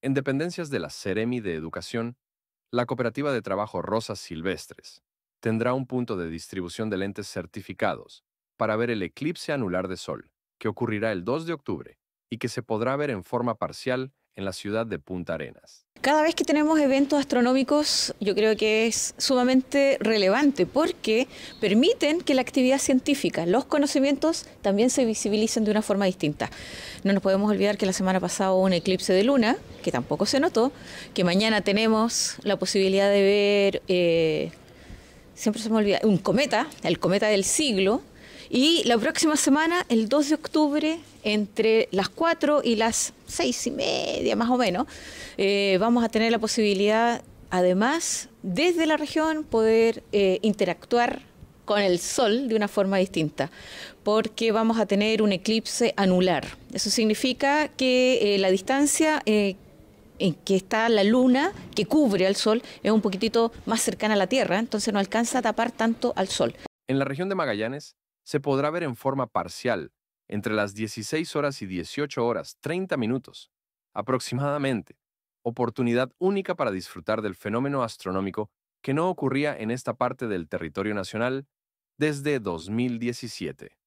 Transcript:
en dependencias de la Ceremi de Educación, la Cooperativa de Trabajo Rosas Silvestres tendrá un punto de distribución de lentes certificados para ver el eclipse anular de sol, que ocurrirá el 2 de octubre y que se podrá ver en forma parcial en la ciudad de Punta Arenas. Cada vez que tenemos eventos astronómicos, yo creo que es sumamente relevante porque permiten que la actividad científica, los conocimientos también se visibilicen de una forma distinta. No nos podemos olvidar que la semana pasada hubo un eclipse de luna, que tampoco se notó, que mañana tenemos la posibilidad de ver, eh, siempre se me olvida, un cometa, el cometa del siglo, y la próxima semana, el 2 de octubre, entre las 4 y las 6 y media más o menos, eh, vamos a tener la posibilidad, además, desde la región, poder eh, interactuar con el sol de una forma distinta, porque vamos a tener un eclipse anular. Eso significa que eh, la distancia en que está la luna que cubre al sol es un poquitito más cercana a la Tierra, entonces no alcanza a tapar tanto al sol. En la región de Magallanes, se podrá ver en forma parcial entre las 16 horas y 18 horas 30 minutos, aproximadamente, oportunidad única para disfrutar del fenómeno astronómico que no ocurría en esta parte del territorio nacional desde 2017.